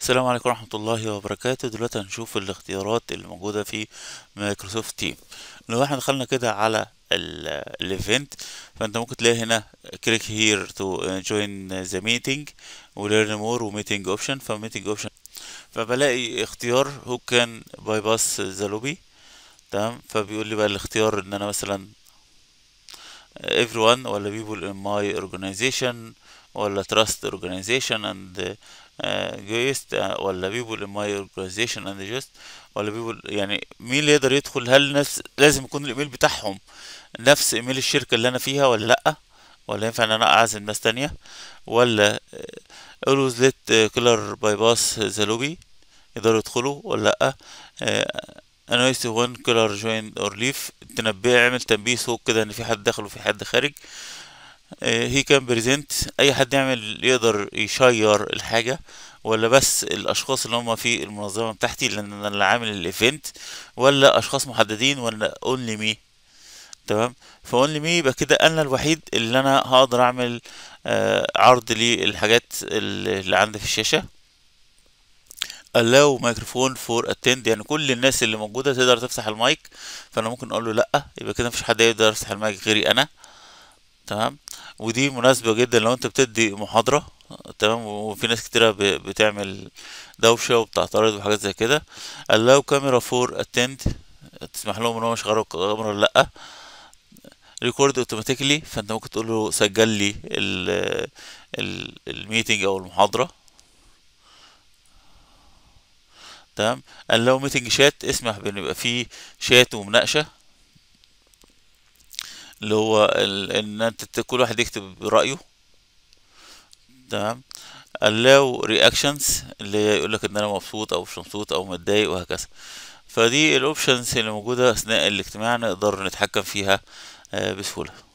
السلام عليكم ورحمة الله وبركاته دلوقتي هنشوف الاختيارات اللي موجودة في مايكروسوفت تيم لو احنا دخلنا كده على الايفنت فانت ممكن تلاقي هنا كليك هير تو جوين ذا ميتنج وليرن مور وميتنج اوبشن فميتنج اوبشن فبلاقي اختيار هو كان باي باس ذا لوبي تمام فبيقول لي بقى الاختيار ان انا مثلا everyone ولا people in my organization ولا trust organization and just uh, uh, ولا people in my organization and just ولا people يعني مين اللي يقدر يدخل هل نفس لازم يكون الايميل بتاعهم نفس ايميل الشركة اللي انا فيها ولا لأ ولا ينفع ان انا اعزم ناس تانية ولا uh, always let killer bypass the lobby يقدروا يدخلوا ولا لأ آه، انا انويس 1 كيلر جوين اور ليف تنبيه اعمل تنبيه صوت كده ان في حد دخل وفي حد خارج هي كان بريزنت اي حد يعمل يقدر يشير الحاجه ولا بس الاشخاص اللي هم في المنظمه بتاعتي لان انا اللي عامل الايفنت ولا اشخاص محددين ولا اونلي مي تمام فاونلي مي يبقى كده انا الوحيد اللي انا هقدر اعمل آه، عرض للحاجات اللي عندي في الشاشه allow microphone for attend يعني كل الناس اللي موجودة تقدر تفتح المايك فأنا ممكن أقول له لأ يبقى كده مفيش حد يقدر يفتح المايك غيري أنا تمام ودي مناسبة جدا لو أنت بتدي محاضرة تمام وفي ناس كتيرة بتعمل دوشة وبتعترض وحاجات زي كده allow camera for attend تسمح لهم إن مش يشغلوا الكاميرا ولا لأ ريكورد اوتوماتيكلي فانت ممكن تقول له سجل لي الميتنج او المحاضره تمام قال لو ميتنج شات اسمح بان يبقى فيه شات ومناقشه اللي هو ان انت كل واحد يكتب رايه تمام الاو رياكشنز اللي هي يقول لك ان انا مبسوط او مش مبسوط او متضايق وهكذا فدي الاوبشنز اللي موجوده اثناء الاجتماع نقدر نتحكم فيها آه، بسهوله